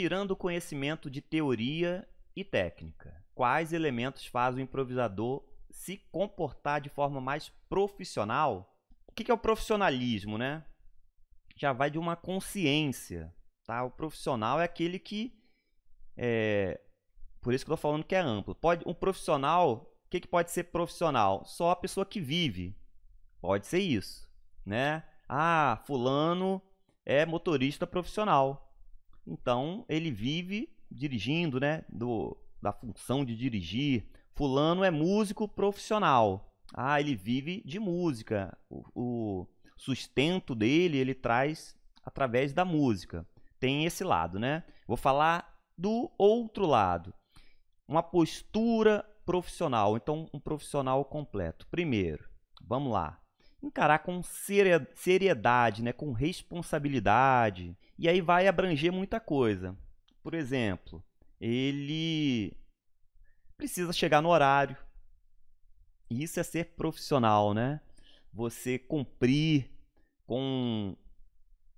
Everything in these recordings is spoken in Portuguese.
tirando o conhecimento de teoria e técnica? Quais elementos fazem o improvisador se comportar de forma mais profissional? O que é o profissionalismo, né? Já vai de uma consciência, tá? O profissional é aquele que é, por isso que eu tô falando que é amplo. Pode um profissional, o que, que pode ser profissional? Só a pessoa que vive. Pode ser isso, né? Ah, fulano é motorista profissional. Então ele vive dirigindo, né? Do, da função de dirigir. Fulano é músico profissional. Ah, ele vive de música. O, o sustento dele ele traz através da música. Tem esse lado, né? Vou falar do outro lado. Uma postura profissional. Então, um profissional completo. Primeiro, vamos lá encarar com seriedade, né, com responsabilidade. E aí vai abranger muita coisa. Por exemplo, ele precisa chegar no horário. E isso é ser profissional, né? Você cumprir com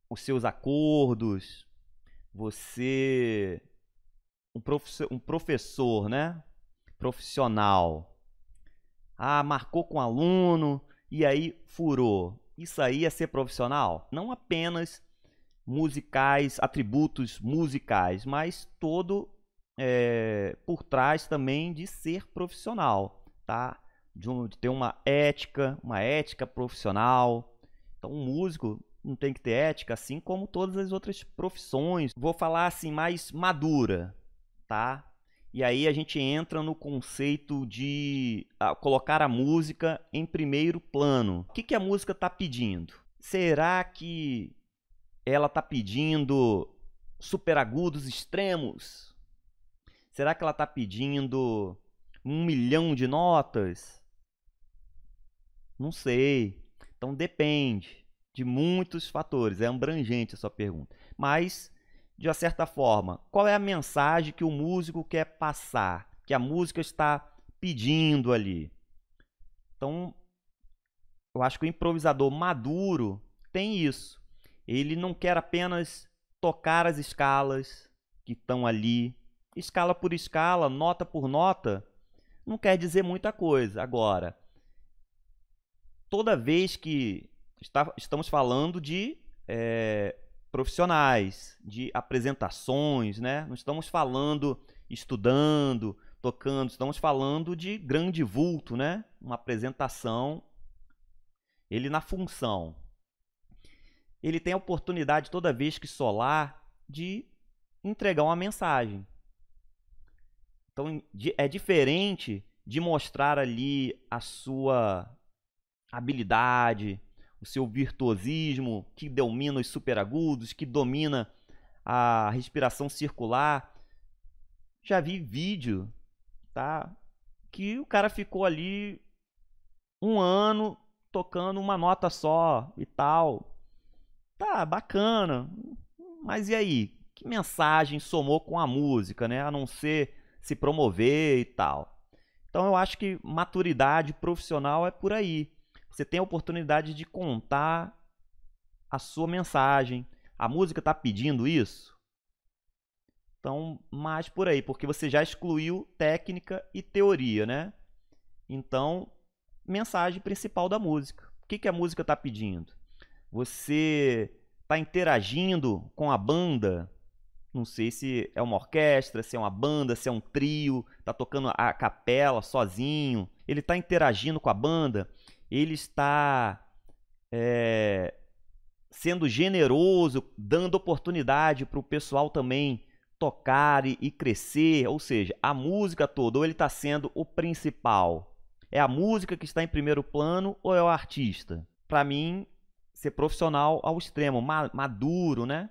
os seus acordos. Você um, um professor, né? Profissional. Ah, marcou com o aluno, e aí furou. Isso aí é ser profissional? Não apenas musicais, atributos musicais, mas todo é, por trás também de ser profissional, tá? De, um, de ter uma ética, uma ética profissional. Então, um músico não tem que ter ética, assim como todas as outras profissões. Vou falar assim mais madura, tá? E aí a gente entra no conceito de ah, colocar a música em primeiro plano. O que, que a música está pedindo? Será que ela está pedindo superagudos extremos? Será que ela está pedindo um milhão de notas? Não sei. Então depende de muitos fatores. É abrangente essa pergunta. Mas de uma certa forma, qual é a mensagem que o músico quer passar, que a música está pedindo ali. Então, eu acho que o improvisador maduro tem isso. Ele não quer apenas tocar as escalas que estão ali, escala por escala, nota por nota, não quer dizer muita coisa. Agora, toda vez que está, estamos falando de é, profissionais, de apresentações, né? Não estamos falando estudando, tocando, estamos falando de grande vulto, né? Uma apresentação, ele na função. Ele tem a oportunidade toda vez que solar de entregar uma mensagem. Então é diferente de mostrar ali a sua habilidade, o seu virtuosismo, que domina os superagudos, que domina a respiração circular. Já vi vídeo, tá? Que o cara ficou ali um ano tocando uma nota só e tal. Tá, bacana. Mas e aí? Que mensagem somou com a música, né? A não ser se promover e tal. Então eu acho que maturidade profissional é por aí. Você tem a oportunidade de contar a sua mensagem. A música está pedindo isso? Então, mais por aí, porque você já excluiu técnica e teoria, né? Então, mensagem principal da música. O que, que a música está pedindo? Você está interagindo com a banda? Não sei se é uma orquestra, se é uma banda, se é um trio, está tocando a capela sozinho. Ele está interagindo com a banda ele está é, sendo generoso, dando oportunidade para o pessoal também tocar e, e, crescer, ou seja, a música toda, ou ele está sendo o principal? É a música que está em primeiro plano ou é o artista? Para mim, ser profissional ao extremo, ma maduro, né?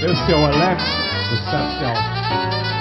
Esse é o Alex do Sacial.